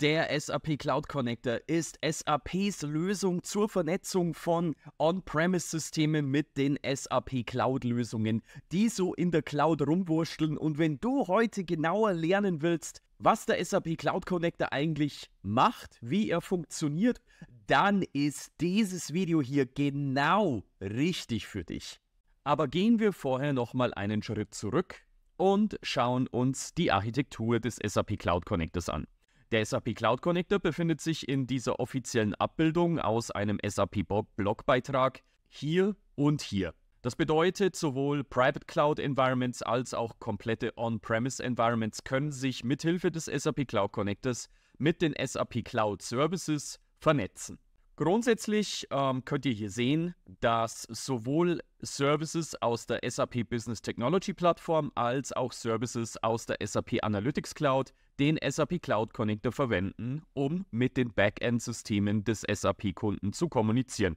Der SAP Cloud Connector ist SAPs Lösung zur Vernetzung von On-Premise-Systemen mit den SAP Cloud-Lösungen, die so in der Cloud rumwurschteln. Und wenn du heute genauer lernen willst, was der SAP Cloud Connector eigentlich macht, wie er funktioniert, dann ist dieses Video hier genau richtig für dich. Aber gehen wir vorher nochmal einen Schritt zurück und schauen uns die Architektur des SAP Cloud Connectors an. Der SAP Cloud Connector befindet sich in dieser offiziellen Abbildung aus einem SAP Blogbeitrag hier und hier. Das bedeutet, sowohl Private Cloud Environments als auch komplette On-Premise Environments können sich mithilfe des SAP Cloud Connectors mit den SAP Cloud Services vernetzen. Grundsätzlich ähm, könnt ihr hier sehen, dass sowohl Services aus der SAP Business Technology Plattform als auch Services aus der SAP Analytics Cloud den SAP Cloud Connector verwenden, um mit den Backend-Systemen des SAP-Kunden zu kommunizieren.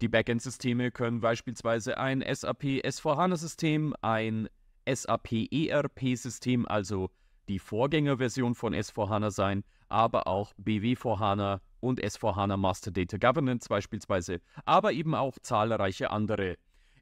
Die Backend-Systeme können beispielsweise ein SAP S4HANA-System, ein SAP ERP-System, also die Vorgängerversion von S4HANA sein, aber auch BW4HANA, und S4HANA Master Data Governance beispielsweise, aber eben auch zahlreiche andere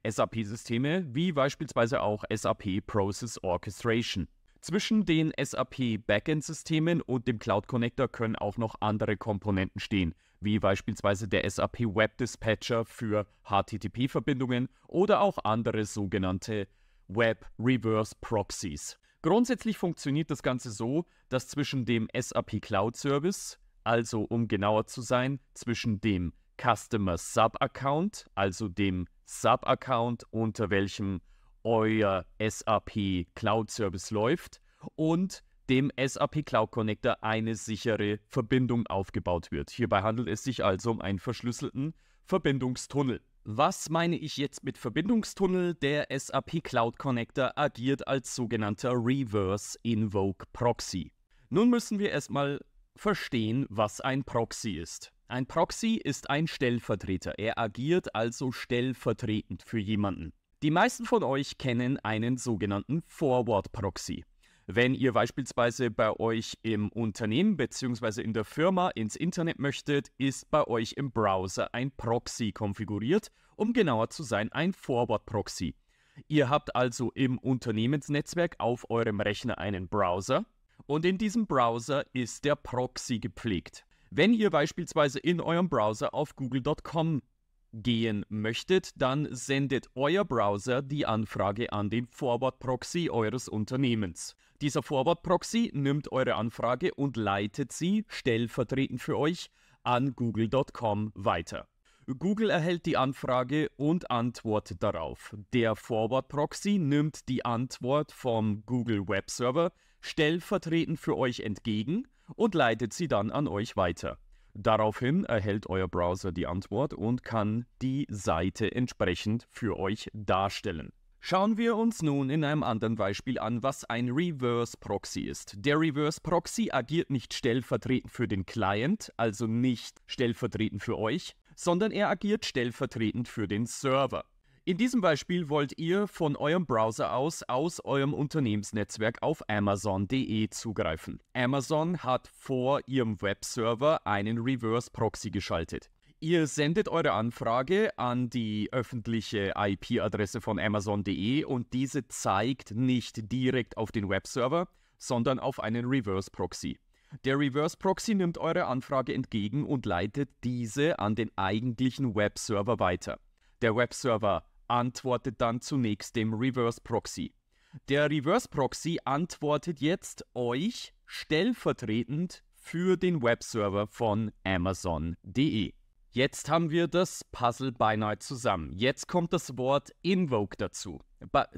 SAP-Systeme, wie beispielsweise auch SAP Process Orchestration. Zwischen den SAP Backend-Systemen und dem Cloud Connector können auch noch andere Komponenten stehen, wie beispielsweise der SAP Web Dispatcher für HTTP-Verbindungen oder auch andere sogenannte Web Reverse Proxies. Grundsätzlich funktioniert das Ganze so, dass zwischen dem SAP Cloud Service also um genauer zu sein, zwischen dem Customer Sub-Account, also dem Sub-Account, unter welchem euer SAP Cloud Service läuft und dem SAP Cloud Connector eine sichere Verbindung aufgebaut wird. Hierbei handelt es sich also um einen verschlüsselten Verbindungstunnel. Was meine ich jetzt mit Verbindungstunnel? Der SAP Cloud Connector agiert als sogenannter Reverse Invoke Proxy. Nun müssen wir erstmal verstehen, was ein Proxy ist. Ein Proxy ist ein Stellvertreter. Er agiert also stellvertretend für jemanden. Die meisten von euch kennen einen sogenannten Forward Proxy. Wenn ihr beispielsweise bei euch im Unternehmen bzw. in der Firma ins Internet möchtet, ist bei euch im Browser ein Proxy konfiguriert, um genauer zu sein, ein Forward Proxy. Ihr habt also im Unternehmensnetzwerk auf eurem Rechner einen Browser, und in diesem Browser ist der Proxy gepflegt. Wenn ihr beispielsweise in eurem Browser auf google.com gehen möchtet, dann sendet euer Browser die Anfrage an den Forward Proxy eures Unternehmens. Dieser Forward Proxy nimmt eure Anfrage und leitet sie stellvertretend für euch an google.com weiter. Google erhält die Anfrage und antwortet darauf. Der Forward Proxy nimmt die Antwort vom Google Web Server stellvertretend für euch entgegen und leitet sie dann an euch weiter. Daraufhin erhält euer Browser die Antwort und kann die Seite entsprechend für euch darstellen. Schauen wir uns nun in einem anderen Beispiel an, was ein Reverse Proxy ist. Der Reverse Proxy agiert nicht stellvertretend für den Client, also nicht stellvertretend für euch, sondern er agiert stellvertretend für den Server. In diesem Beispiel wollt ihr von eurem Browser aus aus eurem Unternehmensnetzwerk auf Amazon.de zugreifen. Amazon hat vor ihrem Webserver einen Reverse Proxy geschaltet. Ihr sendet eure Anfrage an die öffentliche IP-Adresse von Amazon.de und diese zeigt nicht direkt auf den Webserver, sondern auf einen Reverse Proxy. Der Reverse Proxy nimmt eure Anfrage entgegen und leitet diese an den eigentlichen Webserver weiter. Der Webserver antwortet dann zunächst dem Reverse Proxy. Der Reverse Proxy antwortet jetzt euch stellvertretend für den Webserver von Amazon.de. Jetzt haben wir das Puzzle beinahe zusammen. Jetzt kommt das Wort Invoke dazu.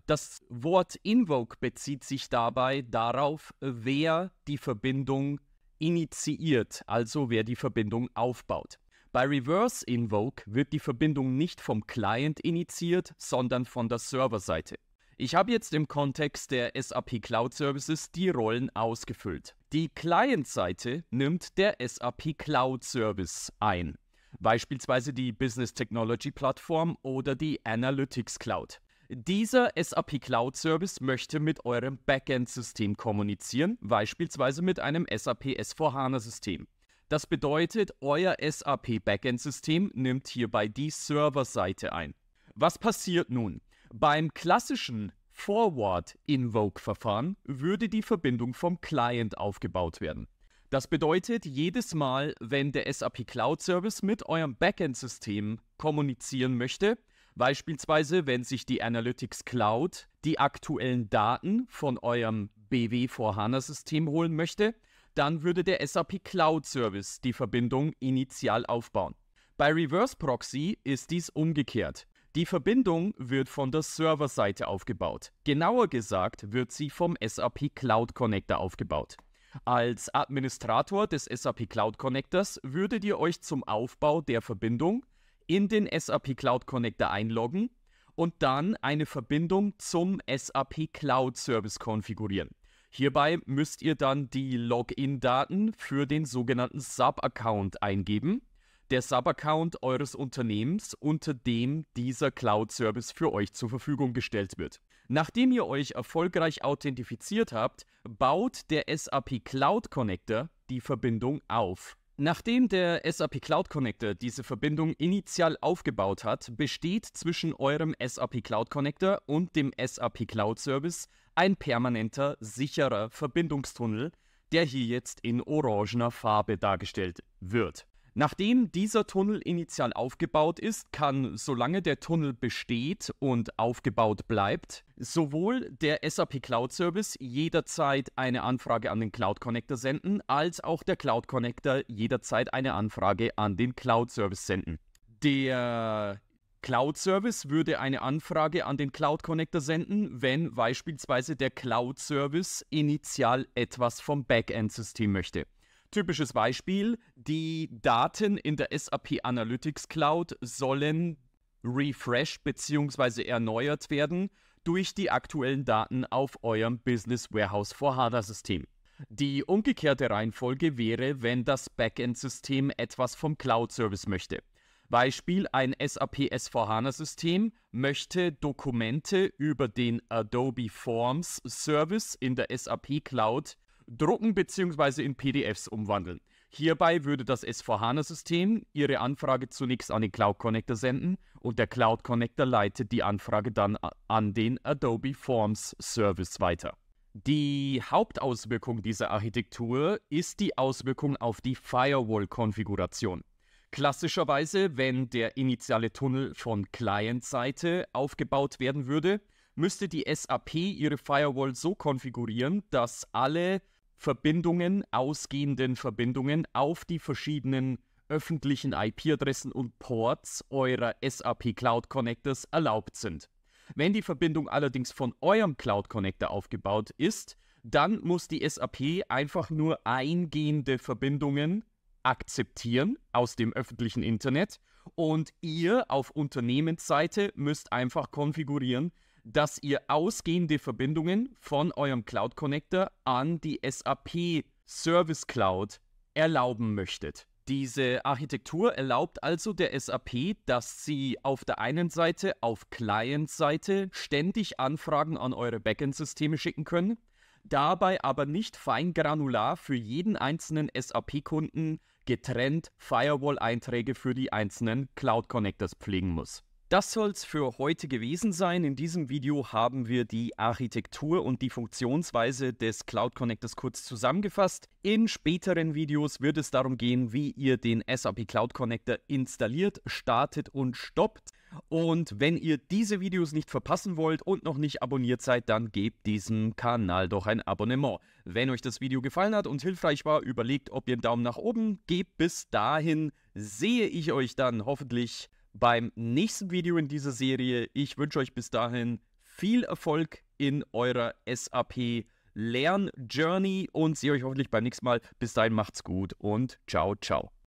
Das Wort Invoke bezieht sich dabei darauf, wer die Verbindung initiiert, also wer die Verbindung aufbaut. Bei Reverse Invoke wird die Verbindung nicht vom Client initiiert, sondern von der Serverseite. Ich habe jetzt im Kontext der SAP Cloud Services die Rollen ausgefüllt. Die Client-Seite nimmt der SAP Cloud Service ein, beispielsweise die Business Technology Plattform oder die Analytics Cloud. Dieser SAP Cloud Service möchte mit eurem Backend-System kommunizieren, beispielsweise mit einem SAP S4HANA-System. Das bedeutet, euer SAP-Backend-System nimmt hierbei die Serverseite ein. Was passiert nun? Beim klassischen Forward-Invoke-Verfahren würde die Verbindung vom Client aufgebaut werden. Das bedeutet, jedes Mal, wenn der SAP Cloud Service mit eurem Backend-System kommunizieren möchte, beispielsweise wenn sich die Analytics Cloud die aktuellen Daten von eurem BW4HANA-System holen möchte, dann würde der SAP Cloud Service die Verbindung initial aufbauen. Bei Reverse Proxy ist dies umgekehrt. Die Verbindung wird von der Serverseite aufgebaut. Genauer gesagt wird sie vom SAP Cloud Connector aufgebaut. Als Administrator des SAP Cloud Connectors würdet ihr euch zum Aufbau der Verbindung in den SAP Cloud Connector einloggen und dann eine Verbindung zum SAP Cloud Service konfigurieren. Hierbei müsst ihr dann die Login-Daten für den sogenannten Sub-Account eingeben. Der Sub-Account eures Unternehmens, unter dem dieser Cloud-Service für euch zur Verfügung gestellt wird. Nachdem ihr euch erfolgreich authentifiziert habt, baut der SAP Cloud Connector die Verbindung auf. Nachdem der SAP Cloud Connector diese Verbindung initial aufgebaut hat, besteht zwischen eurem SAP Cloud Connector und dem SAP Cloud Service ein permanenter, sicherer Verbindungstunnel, der hier jetzt in orangener Farbe dargestellt wird. Nachdem dieser Tunnel initial aufgebaut ist, kann, solange der Tunnel besteht und aufgebaut bleibt, sowohl der SAP Cloud Service jederzeit eine Anfrage an den Cloud Connector senden, als auch der Cloud Connector jederzeit eine Anfrage an den Cloud Service senden. Der Cloud Service würde eine Anfrage an den Cloud Connector senden, wenn beispielsweise der Cloud Service initial etwas vom Backend-System möchte. Typisches Beispiel, die Daten in der SAP Analytics Cloud sollen refreshed bzw. erneuert werden durch die aktuellen Daten auf eurem Business Warehouse for HANA System. Die umgekehrte Reihenfolge wäre, wenn das Backend-System etwas vom Cloud-Service möchte. Beispiel ein SAP S4HANA-System möchte Dokumente über den Adobe Forms Service in der SAP Cloud drucken bzw. in PDFs umwandeln. Hierbei würde das S4HANA-System e Ihre Anfrage zunächst an den Cloud Connector senden und der Cloud Connector leitet die Anfrage dann an den Adobe Forms Service weiter. Die Hauptauswirkung dieser Architektur ist die Auswirkung auf die Firewall-Konfiguration. Klassischerweise, wenn der initiale Tunnel von Client-Seite aufgebaut werden würde, müsste die SAP ihre Firewall so konfigurieren, dass alle Verbindungen, ausgehenden Verbindungen auf die verschiedenen öffentlichen IP-Adressen und Ports eurer SAP Cloud Connectors erlaubt sind. Wenn die Verbindung allerdings von eurem Cloud Connector aufgebaut ist, dann muss die SAP einfach nur eingehende Verbindungen akzeptieren aus dem öffentlichen Internet und ihr auf Unternehmensseite müsst einfach konfigurieren, dass ihr ausgehende Verbindungen von eurem Cloud Connector an die SAP Service Cloud erlauben möchtet. Diese Architektur erlaubt also der SAP, dass sie auf der einen Seite auf Client-Seite ständig Anfragen an eure Backend-Systeme schicken können, dabei aber nicht feingranular für jeden einzelnen SAP-Kunden getrennt Firewall-Einträge für die einzelnen Cloud-Connectors pflegen muss. Das soll es für heute gewesen sein. In diesem Video haben wir die Architektur und die Funktionsweise des Cloud Connectors kurz zusammengefasst. In späteren Videos wird es darum gehen, wie ihr den SAP Cloud Connector installiert, startet und stoppt. Und wenn ihr diese Videos nicht verpassen wollt und noch nicht abonniert seid, dann gebt diesem Kanal doch ein Abonnement. Wenn euch das Video gefallen hat und hilfreich war, überlegt, ob ihr einen Daumen nach oben gebt. Bis dahin sehe ich euch dann hoffentlich beim nächsten Video in dieser Serie. Ich wünsche euch bis dahin viel Erfolg in eurer SAP Lern Journey und sehe euch hoffentlich beim nächsten Mal. Bis dahin macht's gut und ciao, ciao.